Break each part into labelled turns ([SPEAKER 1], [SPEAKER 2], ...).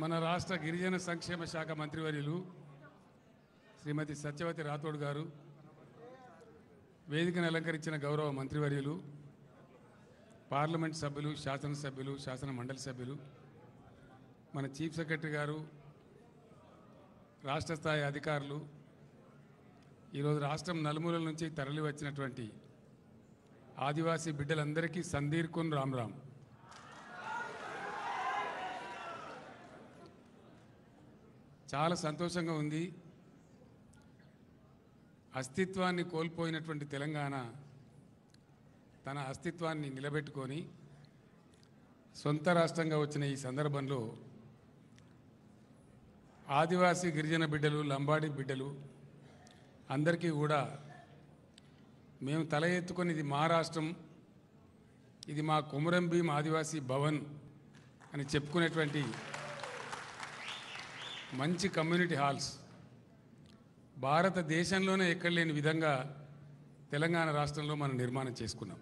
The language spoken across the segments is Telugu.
[SPEAKER 1] మన రాష్ట్ర గిరిజన సంక్షేమ శాఖ మంత్రివర్యులు శ్రీమతి సత్యవతి రాథోడ్ గారు వేదికను అలంకరించిన గౌరవ మంత్రివర్యులు పార్లమెంట్ సభ్యులు శాసనసభ్యులు శాసన మండలి సభ్యులు మన చీఫ్ సెక్రటరీ గారు రాష్ట్ర స్థాయి అధికారులు ఈరోజు రాష్ట్రం నలుమూలల నుంచి తరలి వచ్చినటువంటి ఆదివాసీ బిడ్డలందరికీ సందీర్ కున్ రామ్ రామ్ చాలా సంతోషంగా ఉంది అస్తిత్వాన్ని కోల్పోయినటువంటి తెలంగాణ తన అస్తిత్వాన్ని నిలబెట్టుకొని సొంత రాష్ట్రంగా వచ్చిన ఈ సందర్భంలో ఆదివాసీ గిరిజన బిడ్డలు లంబాడి బిడ్డలు అందరికీ కూడా మేము తల ఎత్తుకొని ఇది మా రాష్ట్రం ఇది మా కుమరం భీం ఆదివాసీ భవన్ అని చెప్పుకునేటువంటి మంచి కమ్యూనిటీ హాల్స్ భారతదేశంలోనే ఎక్కడ లేని విధంగా తెలంగాణ రాష్ట్రంలో మనం నిర్మాణం చేసుకున్నాం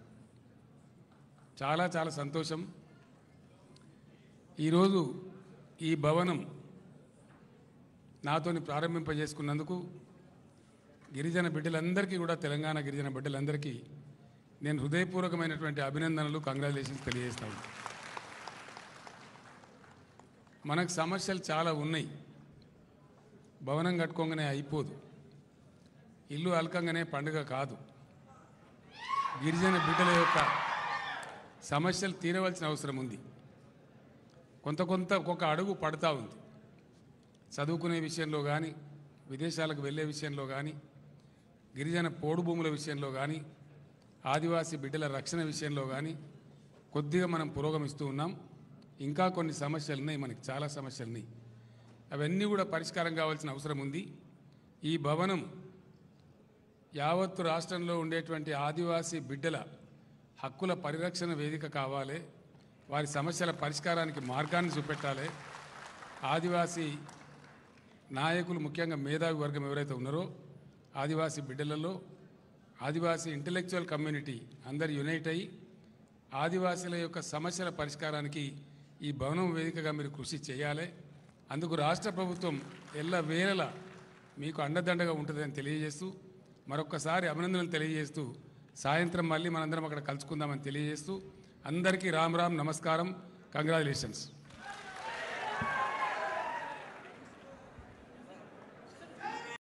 [SPEAKER 1] చాలా చాలా సంతోషం ఈరోజు ఈ భవనం నాతోని ప్రారంభింపజేసుకున్నందుకు గిరిజన బిడ్డలందరికీ కూడా తెలంగాణ గిరిజన బిడ్డలందరికీ నేను హృదయపూర్వకమైనటువంటి అభినందనలు కంగ్రాచులేషన్స్ తెలియజేస్తాను మనకు సమస్యలు చాలా ఉన్నాయి భవనం కట్టుకోగానే అయిపోదు ఇల్లు అలకంగానే పండుగ కాదు గిరిజన బిడ్డల యొక్క సమస్యలు తీరవలసిన అవసరం ఉంది కొంత కొంత ఒక్కొక్క అడుగు పడతా ఉంది చదువుకునే విషయంలో కానీ విదేశాలకు వెళ్ళే విషయంలో కానీ గిరిజన పోడు భూముల విషయంలో కానీ ఆదివాసీ బిడ్డల రక్షణ విషయంలో కానీ కొద్దిగా మనం పురోగమిస్తూ ఉన్నాం ఇంకా కొన్ని సమస్యలు ఉన్నాయి మనకి చాలా సమస్యలు ఉన్నాయి అవన్నీ కూడా పరిష్కారం కావాల్సిన అవసరం ఉంది ఈ భవనం యావత్తు రాష్ట్రంలో ఉండేటువంటి ఆదివాసీ బిడ్డల హక్కుల పరిరక్షణ వేదిక కావాలి వారి సమస్యల పరిష్కారానికి మార్గాన్ని చూపెట్టాలి ఆదివాసీ నాయకులు ముఖ్యంగా మేధావి వర్గం ఎవరైతే ఉన్నారో ఆదివాసీ బిడ్డలలో ఆదివాసీ ఇంటలెక్చువల్ కమ్యూనిటీ అందరు యునైట్ అయ్యి ఆదివాసీల యొక్క సమస్యల పరిష్కారానికి ఈ భవనం వేదికగా మీరు కృషి చేయాలి అందుకు రాష్ట్ర ప్రభుత్వం ఎల్ల వేళల మీకు అండదండగా ఉంటుందని తెలియజేస్తూ మరొకసారి అభినందనలు తెలియజేస్తూ సాయంత్రం మళ్ళీ మనందరం అక్కడ కలుసుకుందామని తెలియజేస్తూ అందరికీ రామ్ రామ్ నమస్కారం కంగ్రాచులేషన్స్